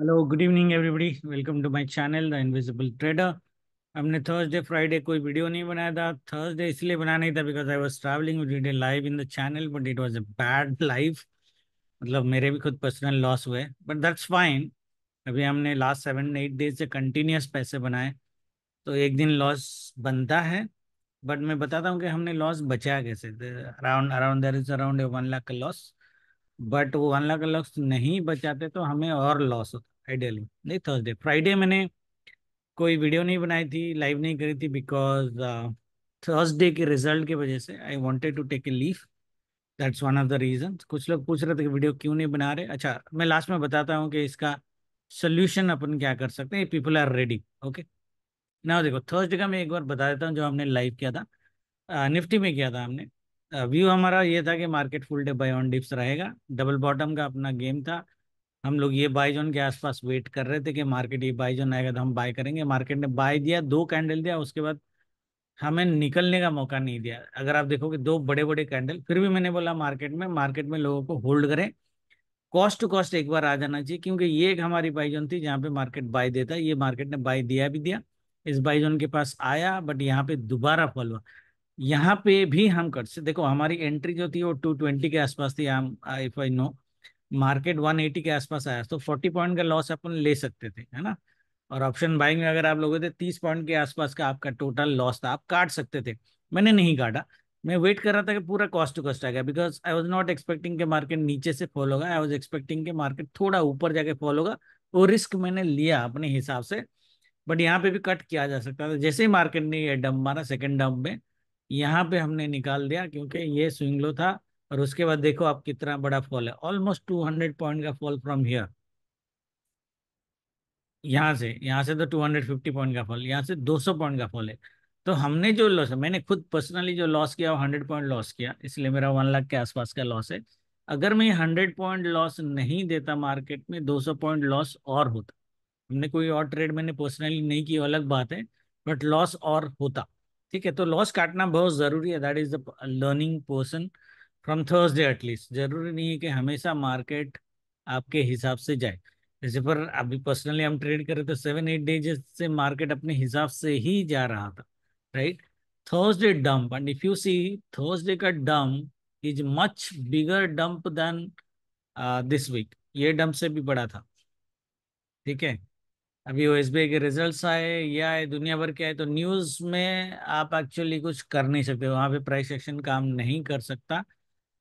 Hello good evening everybody welcome to my channel the invisible trader हमने Thursday Friday कोई video नहीं बनाया था थर्सडे इसलिए बना नहीं था because I was travelling we live in the channel but it was a bad life मतलब मेरे भी खुद पर्सनल लॉस हुए बट दैट्स फाइन अभी हमने लास्ट सेवन एट डेज से कंटिन्यूस पैसे बनाए तो एक दिन लॉस बनता है बट मैं बताता हूँ कि हमने लॉस बचाया कैसे around around is around one lakh का लॉस बट वो वन लाख का लॉस नहीं बचाते तो हमें और लॉस होता आइडियली नहीं थर्सडे फ्राइडे मैंने कोई वीडियो नहीं बनाई थी लाइव नहीं करी थी बिकॉज थर्सडे uh, के रिजल्ट के वजह से I wanted to take a leave that's one of the reason कुछ लोग पूछ रहे थे कि वीडियो क्यों नहीं बना रहे अच्छा मैं लास्ट में बताता हूँ कि इसका सोल्यूशन अपन क्या कर सकते हैं पीपल आर रेडी ओके ना देखो थर्सडे का मैं एक बार बता देता हूँ जो हमने लाइव किया था निफ्टी uh, में किया था हमने व्यू uh, हमारा ये था कि market full day buy on dips रहेगा डबल बॉटम का अपना गेम था हम लोग ये जोन के आसपास वेट कर रहे थे कि मार्केट ये जोन आएगा तो हम बाय करेंगे मार्केट ने बाय दिया दो कैंडल दिया उसके बाद हमें निकलने का मौका नहीं दिया अगर आप देखोगे दो बड़े बड़े कैंडल फिर भी मैंने बोला मार्केट में मार्केट में लोगों को होल्ड करें कॉस्ट टू कॉस्ट एक बार आ जाना चाहिए क्योंकि ये एक हमारी बाईजोन थी जहाँ पे मार्केट बाय देता ये मार्केट ने बाय दिया भी दिया इस बाईजोन के पास आया बट यहाँ पे दोबारा फॉल हुआ यहाँ पे भी हम कर से देखो हमारी एंट्री जो थी वो टू ट्वेंटी के आसपास थी आई फाई नो मार्केट 180 के आसपास आया तो 40 पॉइंट का लॉस अपन ले सकते थे है ना और ऑप्शन बाइंग में अगर आप लोगों थे 30 तो पॉइंट के आसपास का आपका टोटल लॉस था आप काट सकते थे मैंने नहीं काटा मैं वेट कर रहा था कि पूरा कॉस्ट टू कॉस्ट आ गया because I was not expecting के मार्केट नीचे से फॉल होगा आई वॉज एक्सपेक्टिंग के मार्केट थोड़ा ऊपर जाके फॉल होगा वो रिस्क मैंने लिया अपने हिसाब से बट यहाँ पे भी कट किया जा सकता था जैसे ही मार्केट ने यह डम्प मारा सेकेंड डम्प में यहाँ पे हमने निकाल दिया क्योंकि ये स्विंग लो था और उसके बाद देखो आप कितना बड़ा फॉल है ऑलमोस्ट टू हंड्रेड पॉइंट का फॉल फ्रॉम हियर यहाँ से यहाँ से तो 250 पॉइंट का फॉल यहाँ से 200 पॉइंट का फॉल है तो हमने जो लॉस मैंने खुद पर्सनली जो लॉस किया वो हंड्रेड पॉइंट लॉस किया इसलिए मेरा वन लाख के आसपास का लॉस है अगर मैं हंड्रेड पॉइंट लॉस नहीं देता मार्केट में सौ पॉइंट लॉस और होता हमने कोई और ट्रेड मैंने पर्सनली नहीं की अलग बात है बट लॉस और होता ठीक है तो लॉस काटना बहुत जरूरी है that is the learning person from Thursday at least जरूरी नहीं है कि हमेशा मार्केट आपके हिसाब से जाए जैसे पर अभी पर्सनली हम ट्रेड करें तो सेवन एट डेज से मार्केट अपने हिसाब से ही जा रहा था right Thursday dump and if you see Thursday का dump is much bigger dump than this week ये डंप से भी बड़ा था ठीक है अभी ओ एस के रिजल्ट्स आए या आए दुनिया भर के आए तो न्यूज़ में आप एक्चुअली कुछ कर नहीं सकते वहाँ पे प्राइस एक्शन काम नहीं कर सकता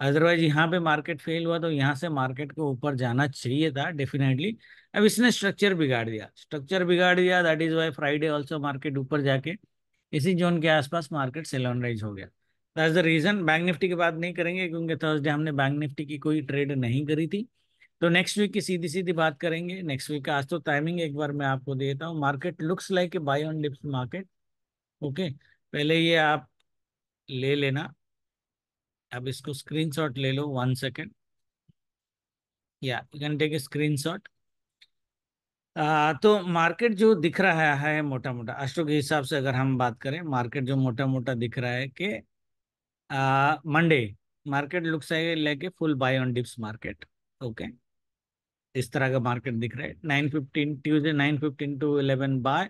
अदरवाइज यहाँ पे मार्केट फेल हुआ तो यहाँ से मार्केट के ऊपर जाना चाहिए था डेफिनेटली अब इसने स्ट्रक्चर बिगाड़ दिया स्ट्रक्चर बिगाड़ दिया that is why Friday also market ऊपर जाके इसी जोन के आसपास मार्केट सेलॉनराइज हो गया is the reason bank Nifty की बात नहीं करेंगे क्योंकि थर्सडे हमने बैंक निफ्टी की कोई ट्रेड नहीं करी थी तो नेक्स्ट वीक की सीधी सीधी बात करेंगे नेक्स्ट वीक का आज तो टाइमिंग एक बार मैं आपको देता हूँ market looks like a buy on dips market okay पहले ये आप ले लेना अब इसको स्क्रीनशॉट ले लो वन सेकेंड या you can take a shot तो मार्केट जो दिख रहा है मोटा मोटा अष्टो के हिसाब से अगर हम बात करें मार्केट जो मोटा मोटा दिख रहा है कि मंडे मार्केट लुक्स लेके full buy on dips market okay इस तरह का मार्केट दिख रहा है nine fifteen Tuesday nine fifteen to eleven buy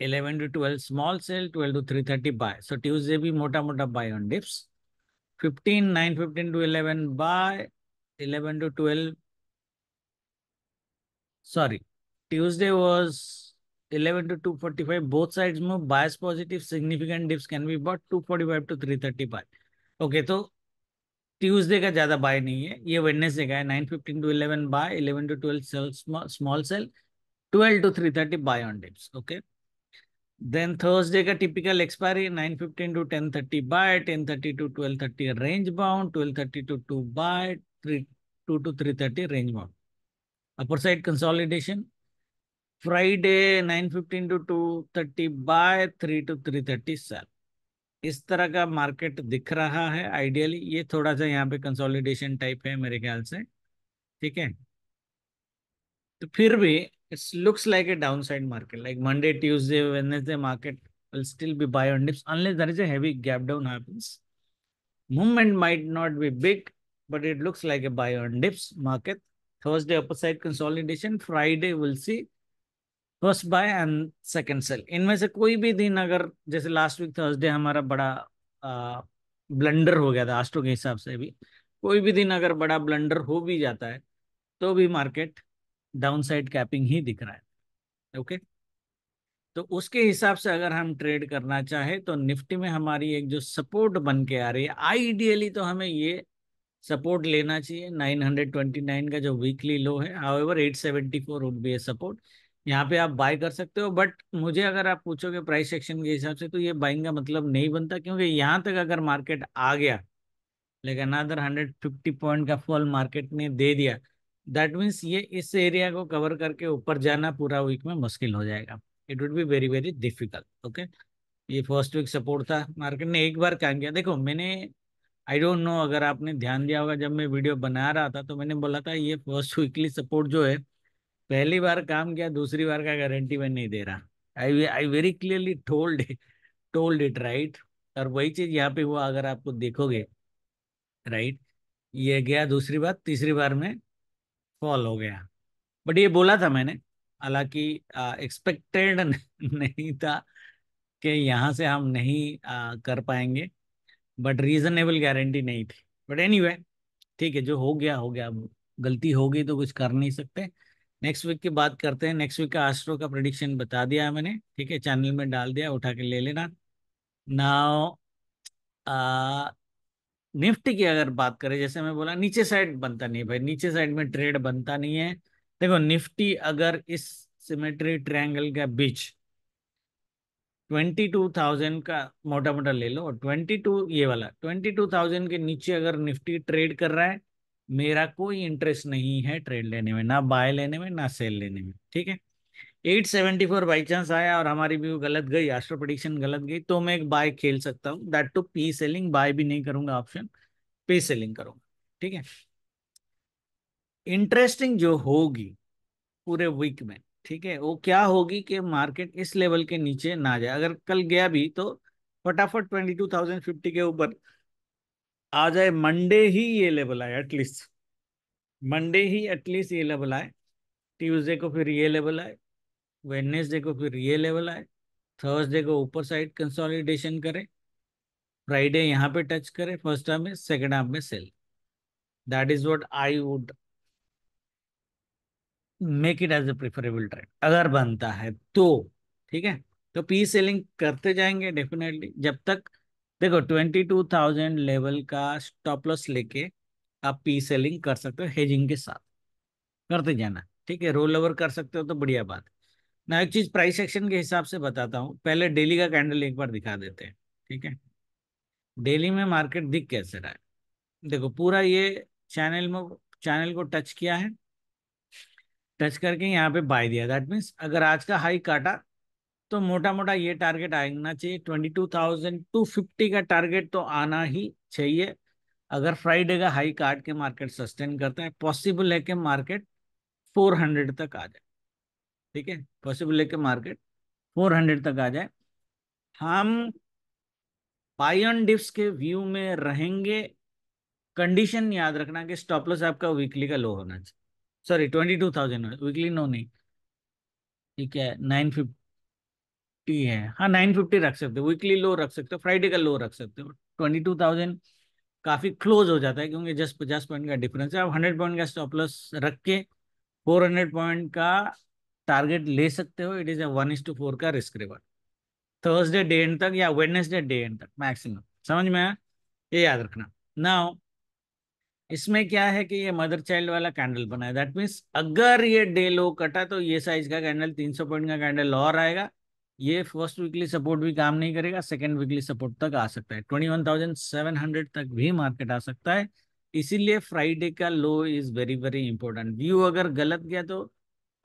11 to 12 small sell, 12 to 330 buy. So Tuesday be mota mota buy on dips. 15, 915 to 11 buy, 11 to 12. Sorry, Tuesday was 11 to 245. Both sides move bias positive. Significant dips can be bought 245 to 330 buy. Okay, so Tuesday का ज्यादा buy नहीं है ये Wednesday का है nine fifteen to eleven buy eleven to twelve sell small sell twelve to three thirty buy on dips okay Then Thursday ka typical expiry 9:15 to 10:30 buy, 10:30 to 12:30 range bound, 12:30 to 2 buy, 3 2 to 3:30 range bound. Upper side consolidation. Friday 9:15 to 2:30 buy, 3 to 3:30 sell. इस तरह का market दिख रहा है ideally ये थोड़ा सा यहाँ पे कंसोलिडेशन टाइप है मेरे ख्याल से ठीक है तो फिर भी it looks like a downside market. Like Monday, Tuesday, Wednesday market will still be buy on dips unless there is a heavy gap down happens. Movement might not be big, but it looks like a buy on dips market. Thursday upper side consolidation. Friday we'll see first buy and second sell इनमें से कोई भी दिन अगर जैसे last week Thursday हमारा बड़ा blunder हो गया था आस्टो के हिसाब से भी कोई भी दिन अगर बड़ा ब्लंडर हो भी जाता है तो भी मार्केट डाउनसाइड कैपिंग ही दिख रहा है ओके तो उसके हिसाब से अगर हम ट्रेड करना चाहे तो निफ्टी में हमारी एक जो सपोर्ट बन के आ रही है आइडियली तो हमें ये सपोर्ट लेना चाहिए 929 का जो वीकली लो है however 874 would be a support यहाँ पे आप बाय कर सकते हो बट मुझे अगर आप पूछोगे प्राइस सेक्शन के हिसाब से तो ये बाइंग का मतलब नहीं बनता क्योंकि यहाँ तक अगर मार्केट आ गया लेकिन अनदर 150 पॉइंट का फॉल मार्केट ने दे दिया दैट मीन्स ये इस एरिया को कवर करके ऊपर जाना पूरा वीक में मुश्किल हो जाएगा it would be very very difficult okay ये फर्स्ट वीक सपोर्ट था मार्केट ने एक बार काम किया देखो मैंने आई डोंट नो अगर आपने ध्यान दिया होगा जब मैं वीडियो बना रहा था तो मैंने बोला था ये फर्स्ट वीकली सपोर्ट जो है पहली बार काम किया दूसरी बार का गारंटी मैं नहीं दे रहा I I very clearly told told it right और वही चीज यहाँ पे हुआ अगर आपको देखोगे राइट right? ये गया दूसरी बार तीसरी बार में फॉल हो गया बट ये बोला था मैंने हालांकि एक्सपेक्टेड नहीं था कि यहाँ से हम नहीं आ, कर पाएंगे बट रीजनेबल गारंटी नहीं थी बट एनी ठीक है जो हो गया हो गया गलती हो गई तो कुछ कर नहीं सकते नेक्स्ट वीक की बात करते हैं नेक्स्ट वीक का आस्ट्रो का प्रडिक्शन बता दिया मैंने ठीक है चैनल में डाल दिया उठा के ले लेना नाउ निफ्टी की अगर बात करें जैसे मैं बोला नीचे साइड बनता नहीं है भाई नीचे साइड में ट्रेड बनता नहीं है देखो निफ्टी अगर इस सिमेट्री ट्रायंगल के बीच ट्वेंटी टू थाउजेंड का मोटा मोटा ले लो और ट्वेंटी टू ये वाला ट्वेंटी टू थाउजेंड के नीचे अगर निफ्टी ट्रेड कर रहा है मेरा कोई इंटरेस्ट नहीं है ट्रेड लेने में ना बाय लेने में ना सेल लेने में ठीक है eight seventy four buy chance आया और हमारी व्यू गलत गई एस्ट्रो प्रोडिक्शन गलत गई तो मैं एक बाय खेल सकता हूँ that to P selling buy भी नहीं करूंगा ऑप्शन पे सेलिंग करूंगा ठीक है इंटरेस्टिंग जो होगी पूरे वीक में ठीक है वो क्या होगी कि मार्केट इस लेवल के नीचे ना जाए अगर कल गया भी तो फटाफट ट्वेंटी टू थाउजेंड फिफ्टी के ऊपर आ जाए मंडे ही ये लेवल आए एटलीस्ट मंडे ही एटलीस्ट ये लेवल आए ट्यूजडे को फिर ये लेवल आए वेडनेसडे को फिर ये लेवल आए थर्सडे को ऊपर साइड कंसोलिडेशन करें फ्राइडे यहाँ पे टच करे फर्स्ट हाफ में सेकेंड हाफ में sell that is what I would make it as a preferable trade अगर बनता है तो ठीक है तो पी सेलिंग करते जाएंगे डेफिनेटली जब तक देखो ट्वेंटी टू थाउजेंड लेवल का स्टॉप लॉस लेके आप पी सेलिंग कर सकते हो हेजिंग के साथ करते जाना ठीक है रोल ओवर कर सकते हो तो बढ़िया बात ना एक चीज प्राइस एक्शन के हिसाब से बताता हूँ पहले डेली का कैंडल एक बार दिखा देते हैं ठीक है डेली में मार्केट दिख कैसे रहा है देखो पूरा ये चैनल में चैनल को टच किया है टच करके यहाँ पे बाय दिया दैट मीन्स अगर आज का हाई काटा तो मोटा मोटा ये टारगेट आना चाहिए twenty two thousand two fifty का टारगेट तो आना ही चाहिए अगर फ्राइडे का हाई काट के मार्केट सस्टेन करता है पॉसिबल है कि मार्केट फोर हंड्रेड तक आ जाए ठीक है पॉसिबल लेके मार्केट 400 तक आ जाए हम पायन डिप्स के व्यू में रहेंगे कंडीशन याद रखना कि स्टॉप लॉस आपका वीकली का लो होना चाहिए sorry twenty two thousand weekly no नहीं ठीक है नाइन फिफ्टी है हाँ नाइन फिफ्टी रख सकते हो वीकली लो रख सकते हो फ्राइडे का लो रख सकते हो ट्वेंटी टू थाउजेंड काफ़ी क्लोज हो जाता है क्योंकि जस्ट पचास पॉइंट का डिफरेंस है आप हंड्रेड पॉइंट का स्टॉप लॉस रख के फोर हंड्रेड पॉइंट का टारगेट ले सकते हो it is one is to four का risk reward Thursday day end तक या वेडनेसडे डे एंड तक मैक्सिमम समझ में आया ये याद रखना नाउ इसमें क्या है कि ये मदर चाइल्ड वाला कैंडल बना है दैट मीन्स अगर ये डे लो कटा तो ये साइज का कैंडल 300 सौ पॉइंट का कैंडल और आएगा ये फर्स्ट वीकली सपोर्ट भी काम नहीं करेगा सेकेंड वीकली सपोर्ट तक आ सकता है 21,700 तक भी मार्केट आ सकता है इसीलिए फ्राइडे का low is very very important view अगर गलत गया तो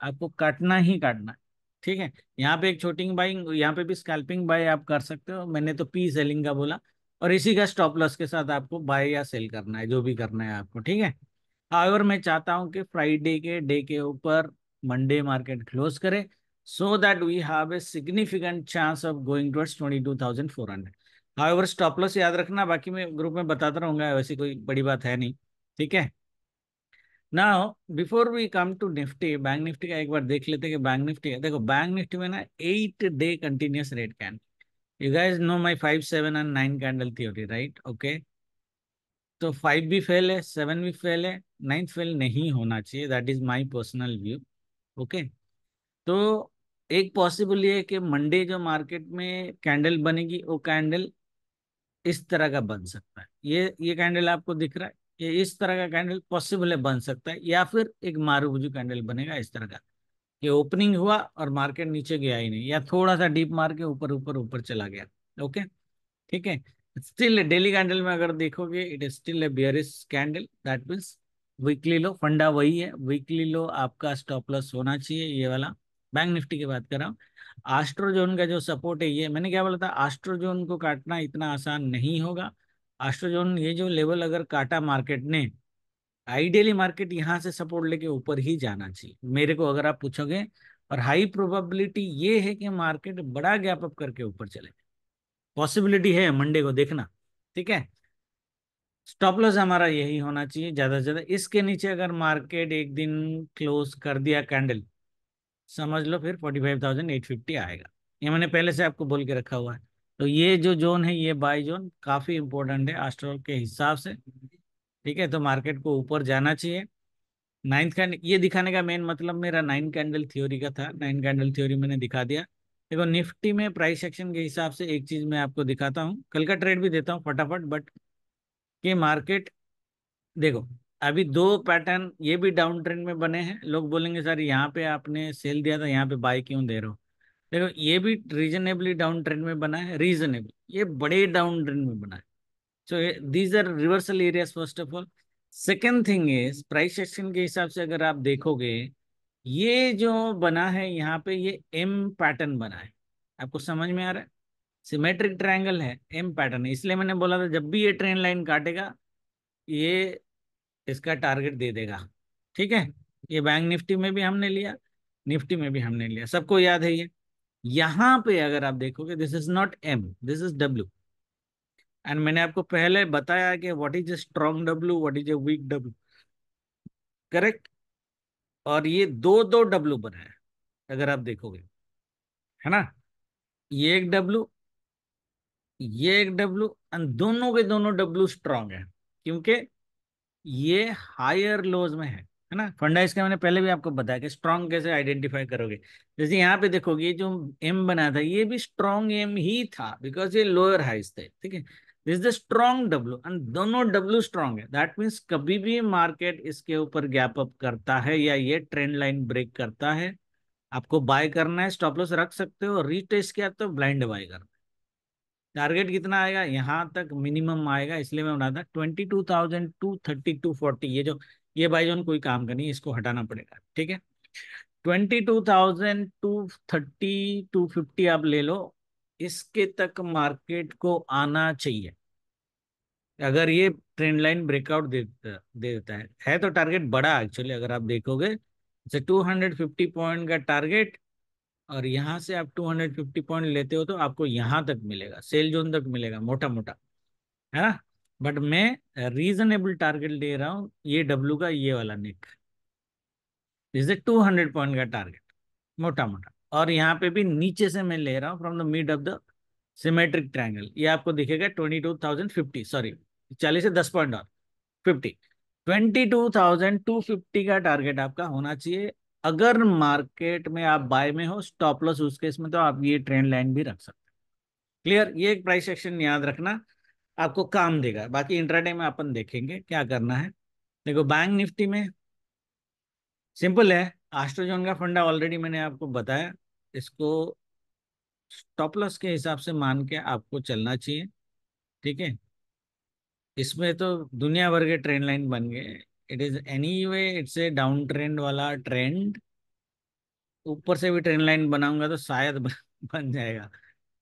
आपको काटना ही काटना ठीक है यहाँ पे एक छोटिंग बाइंग यहाँ पे भी स्कैल्पिंग बाय आप कर सकते हो मैंने तो पी सेलिंग का बोला और इसी का स्टॉप लॉस के साथ आपको बाय या सेल करना है जो भी करना है आपको ठीक है और मैं चाहता हूँ कि फ्राइडे के डे के ऊपर मंडे मार्केट क्लोज करे so that we a significant chance of going a twenty two thousand four hundred 22,400. However, स्टॉप लॉस याद रखना बाकी मैं ग्रुप में बताता रहूंगा वैसे कोई बड़ी बात है नहीं ठीक है now before we come to Nifty bank Nifty का एक बार देख लेते हैं कि बैंक निफ्टी देखो बैंक निफ्टी में ना eight day continuous red candle you guys know my five seven and nine candle theory right okay तो फाइव भी फेल है सेवन भी फेल है नाइन फेल नहीं होना चाहिए that is my personal view okay तो एक पॉसिबल ये है कि मंडे जो मार्केट में कैंडल बनेगी वो कैंडल इस तरह का बन सकता है ये ये कैंडल आपको दिख रहा है ये इस तरह का कैंडल पॉसिबल है बन सकता है या फिर एक मारूबुजू कैंडल बनेगा इस तरह का ये ओपनिंग हुआ और मार्केट नीचे गया ही नहीं या थोड़ा सा डीप मार के ऊपर ऊपर ऊपर चला गया ओके ठीक है स्टिल डेली कैंडल में अगर देखोगे it is still bearish candle that means weekly low फंडा वही है वीकली लो आपका स्टॉप लॉस होना चाहिए ये वाला बैंक निफ्टी की बात कर रहा हूँ आस्ट्रोजोन का जो सपोर्ट है ये मैंने क्या बोला था आस्ट्रोजोन को काटना इतना आसान नहीं होगा एस्ट्रोजोन ये जो लेवल अगर काटा मार्केट ने आइडियली मार्केट यहाँ से सपोर्ट लेके ऊपर ही जाना चाहिए मेरे को अगर आप पूछोगे और हाई प्रोबेबिलिटी ये है कि मार्केट बड़ा गैप अप करके ऊपर चले पॉसिबिलिटी है मंडे को देखना ठीक है स्टॉप लॉस हमारा यही होना चाहिए ज्यादा से ज्यादा इसके नीचे अगर मार्केट एक दिन क्लोज कर दिया कैंडल समझ लो फिर forty five thousand eight fifty आएगा ये मैंने पहले से आपको बोल के रखा हुआ है तो ये जो जोन है ये बाय जोन काफ़ी इंपॉर्टेंट है एस्ट्रोल के हिसाब से ठीक है तो मार्केट को ऊपर जाना चाहिए नाइन्थ कैंडल ये दिखाने का मेन मतलब मेरा नाइन कैंडल थ्योरी का था नाइन कैंडल थ्योरी मैंने दिखा दिया देखो निफ्टी में प्राइस एक्शन के हिसाब से एक चीज़ मैं आपको दिखाता हूँ कल का ट्रेड भी देता हूँ फटाफट बट कि मार्केट देखो अभी दो पैटर्न ये भी डाउन ट्रेंड में बने हैं लोग बोलेंगे सर यहाँ पे आपने सेल दिया था यहाँ पे बाय क्यों दे रहे हो देखो ये भी रीजनेबली डाउन ट्रेंड में बना है रीजनेबल ये बड़े डाउन ट्रेंड में बना है so these are reversal areas first of all second thing is price action के हिसाब से अगर आप देखोगे ये जो बना है यहाँ पे ये एम पैटर्न बना है आपको समझ में आ रहा है सिमेट्रिक ट्रायंगल है एम पैटर्न है इसलिए मैंने बोला था जब भी ये ट्रेन लाइन काटेगा ये इसका टारगेट दे देगा ठीक है ये बैंक निफ्टी में भी हमने लिया निफ्टी में भी हमने लिया सबको याद है ये यहां पे अगर आप देखोगे this is not M this is W and मैंने आपको पहले बताया कि what is a strong W what is a weak W correct और ये दो दो डब्ल्यू बना है अगर आप देखोगे है ना ये एक डब्ल्यू ये एक डब्ल्यू एंड दोनों के दोनों डब्ल्यू स्ट्रांग है क्योंकि ये हायर लोज में है है ना फंडाइज का मैंने पहले भी आपको बताया कि स्ट्रॉन्ग कैसे आइडेंटिफाई करोगे जैसे यहाँ पे देखोगे जो एम बना था ये भी स्ट्रॉन्ग एम ही था बिकॉज ये लोअर हाइज थे ठीक है this the strong W and दोनों डब्ल्यू स्ट्रॉन्ग है दैट मीन्स कभी भी मार्केट इसके ऊपर गैप अप करता है या ये ट्रेंड लाइन ब्रेक करता है आपको बाय करना है स्टॉप लॉस रख सकते हो रीटेस्ट किया तो ब्लाइंड बाय करना टारगेट कितना आएगा यहाँ तक मिनिमम आएगा इसलिए मैं बना था twenty two thousand two thirty to forty ये जो ये भाईजान कोई काम का नहीं इसको हटाना पड़ेगा ठीक है twenty two thousand two thirty to fifty आप ले लो इसके तक मार्केट को आना चाहिए अगर ये ट्रेंड लाइन ब्रेकआउट दे दे देता है है तो टारगेट बड़ा एक्चुअली अगर आप देखोगे जैसे फिफ्टी पॉइंट का टारगेट और यहाँ से आप टू हंड्रेड फिफ्टी पॉइंट लेते हो तो आपको यहाँ तक मिलेगा सेल जोन तक मिलेगा मोटा मोटा है ना बट मैं रीजनेबल टारगेट ले रहा हूं ये डब्ल्यू का ये वाला neck is two hundred point का टारगेट मोटा मोटा और यहाँ पे भी नीचे से मैं ले रहा हूँ from the mid of the symmetric triangle ये आपको दिखेगा twenty two thousand fifty sorry चालीस से दस पॉइंट और fifty twenty two thousand two fifty का टारगेट आपका होना चाहिए अगर मार्केट में आप बाय में हो स्टॉप लॉस उसके इसमें तो आप ये ट्रेंड लाइन भी रख सकते हैं क्लियर ये एक प्राइस एक्शन याद रखना आपको काम देगा बाकी इंटरडे में अपन देखेंगे क्या करना है देखो बैंक निफ्टी में सिंपल है आस्ट्रोजोन का फंडा ऑलरेडी मैंने आपको बताया इसको स्टॉप लॉस के हिसाब से मान के आपको चलना चाहिए ठीक है इसमें तो दुनिया भर के ट्रेंड लाइन बन गए it is anyway it's a down trend वाला ट्रेंड ऊपर से भी ट्रेंड लाइन बनाऊंगा तो शायद बन जाएगा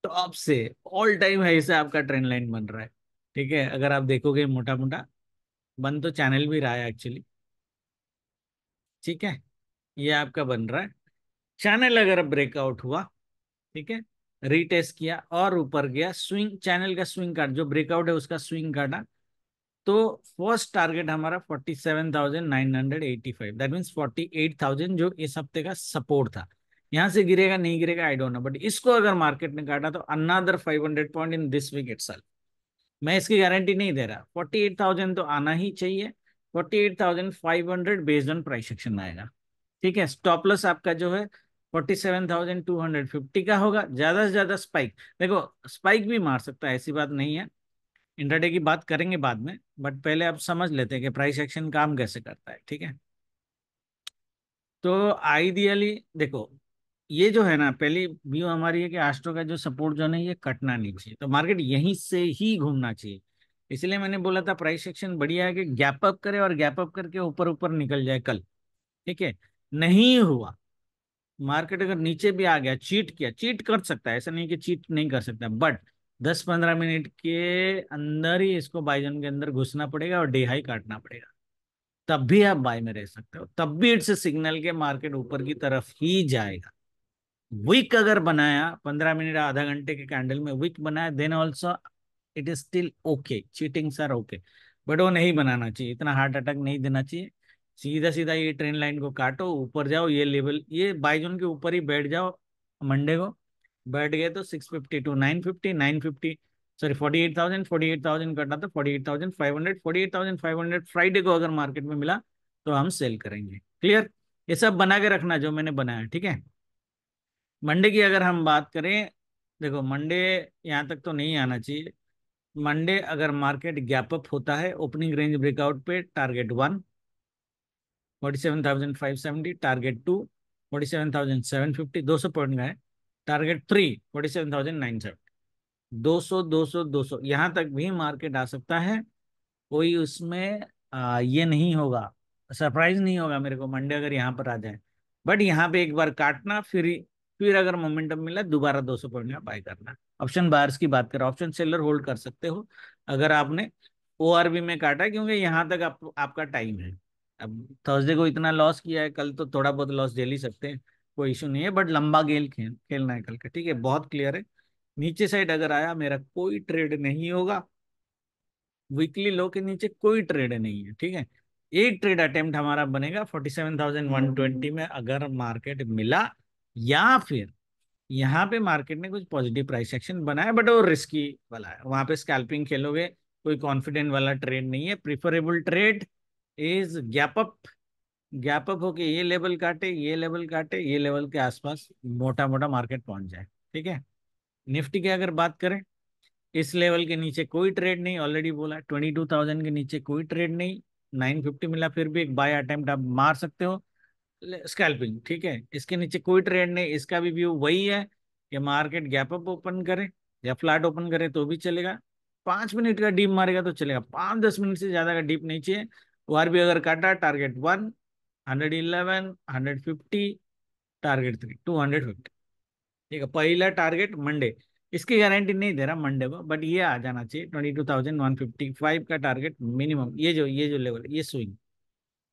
टॉप से ऑल टाइम हाई से आपका ट्रेंड लाइन बन रहा है ठीक है अगर आप देखोगे मोटा मोटा बन तो चैनल भी रहा है एक्चुअली ठीक है ये आपका बन रहा है चैनल अगर ब्रेकआउट हुआ ठीक है रिटेस्ट किया और ऊपर गया स्विंग चैनल का स्विंग काट जो ब्रेकआउट है उसका स्विंग काटा तो फर्स्ट टारगेट हमारा 47,985 दैट मींस 48,000 जो इस हफ्ते का सपोर्ट था यहां से गिरेगा नहीं गिरेगा आई डोंट नो बट इसको अगर मार्केट ने काटा तो another 500 point in this week itself मैं इसकी गारंटी नहीं दे रहा फोर्टी एट थाउजेंड तो आना ही चाहिए forty eight thousand five hundred based on price action आएगा ठीक है स्टॉप लॉस आपका जो है forty seven thousand two hundred fifty का होगा ज्यादा से ज्यादा स्पाइक देखो स्पाइक भी मार सकता है ऐसी बात नहीं है इंटरडे की बात करेंगे बाद में बट पहले आप समझ लेते हैं कि प्राइस एक्शन काम कैसे करता है ठीक है तो आइडियली देखो ये जो है ना पहली व्यू हमारी है कि आस्ट्रो का जो सपोर्ट जो है ये कटना नहीं चाहिए तो मार्केट यहीं से ही घूमना चाहिए इसलिए मैंने बोला था प्राइस सेक्शन बढ़िया है कि गैप अप करे और गैप अप करके ऊपर ऊपर निकल जाए कल ठीक है नहीं हुआ मार्केट अगर नीचे भी आ गया चीट किया चीट कर सकता है ऐसा नहीं कि चीट नहीं कर सकता बट दस पंद्रह मिनट के अंदर ही इसको बाईजन के अंदर घुसना पड़ेगा और डेहाई काटना पड़ेगा तब भी आप बाय में रह सकते हो तब भी इट्स सिग्नल के मार्केट ऊपर की तरफ ही जाएगा विक अगर बनाया पंद्रह मिनट आधा घंटे के कैंडल में विक बनाया then also it is still okay cheatings are okay but वो नहीं बनाना चाहिए इतना हार्ट अटैक नहीं देना चाहिए सीधा सीधा ये ट्रेन लाइन को काटो ऊपर जाओ ये लेवल ये बाई जोन के ऊपर ही बैठ जाओ मंडे को बैठ गए तो six fifty two nine fifty nine fifty sorry forty eight thousand forty eight thousand कटा तो forty eight thousand five hundred forty eight thousand five hundred Friday को अगर मार्केट में मिला तो हम सेल करेंगे क्लियर ये सब बना के रखना जो मैंने बनाया ठीक है मंडे की अगर हम बात करें देखो मंडे यहाँ तक तो नहीं आना चाहिए मंडे अगर मार्केट गैप अप होता है ओपनिंग रेंज ब्रेकआउट पे target one forty seven thousand five seventy target two forty seven thousand seven fifty दो सौ पॉइंट गए target three forty seven thousand nine seventy दो सौ दो सौ दो सौ यहाँ तक भी मार्केट आ सकता है कोई उसमें आ, ये नहीं होगा सरप्राइज नहीं होगा मेरे को मंडे अगर यहाँ पर आ जाए बट यहाँ पे एक बार काटना फिर फिर अगर मोमेंटम मिला दोबारा 200 पॉइंट में बाय करना ऑप्शन बार्स की बात करें ऑप्शन सेलर होल्ड कर सकते हो अगर आपने ओ में काटा क्योंकि यहाँ तक आप, आपका टाइम है अब थर्सडे को इतना लॉस किया है कल तो थोड़ा बहुत लॉस झेल ही सकते हैं कोई इशू नहीं है बट लंबा गेल खेल खेलना है कल का ठीक है बहुत क्लियर है नीचे साइड अगर आया मेरा कोई ट्रेड नहीं होगा वीकली लो के नीचे कोई ट्रेड नहीं है ठीक है एक ट्रेड अटेम्प्ट हमारा बनेगा forty seven thousand one twenty में अगर मार्केट मिला या फिर यहाँ पे मार्केट ने कुछ पॉजिटिव प्राइस एक्शन बनाया बट वो रिस्की वाला है वहां पे स्कैल्पिंग खेलोगे कोई कॉन्फिडेंट वाला ट्रेड नहीं है preferable trade is gap up gap up होके ये लेवल काटे ये लेवल काटे ये लेवल के आसपास मोटा मोटा मार्केट पहुंच जाए ठीक है निफ्टी की अगर बात करें इस लेवल के नीचे कोई ट्रेड नहीं ऑलरेडी बोला ट्वेंटी टू थाउजेंड के नीचे कोई ट्रेड नहीं नाइन फिफ्टी मिला फिर भी एक बाय अटेम्प्ट आप मार सकते हो स्कैल्पिंग ठीक है इसके नीचे कोई ट्रेड नहीं इसका भी व्यू वही है कि मार्केट गैप अप ओपन करे या फ्लैट ओपन करे तो भी चलेगा पांच मिनट का डीप मारेगा तो चलेगा पांच दस मिनट से ज्यादा का डीप नहीं चाहिए वार भी अगर काटा target one hundred eleven hundred fifty target three two hundred fifty ठीक है पहला टारगेट मंडे इसकी गारंटी नहीं दे रहा मंडे को बट ये आ जाना चाहिए twenty two thousand one fifty five का टारगेट मिनिमम ये जो ये जो लेवल ये स्विंग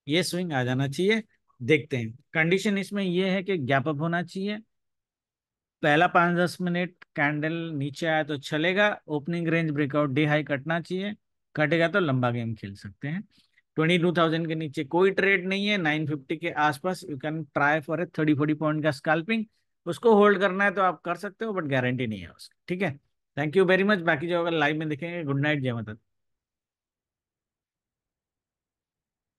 ये स्विंग आ जाना चाहिए देखते हैं कंडीशन इसमें यह है कि गैप अप होना चाहिए पहला पांच दस मिनट कैंडल नीचे आया तो चलेगा opening range breakout day high कटना चाहिए कटेगा तो लंबा गेम खेल सकते हैं ट्वेंटी टू थाउजेंड के नीचे कोई ट्रेड नहीं है नाइन फिफ्टी के आसपास you can try for a thirty forty point का स्कैल्पिंग उसको होल्ड करना है तो आप कर सकते हो बट गारंटी नहीं है उसकी ठीक है थैंक यू वेरी मच बाकी जो अगर लाइव में देखेंगे गुड नाइट जय माता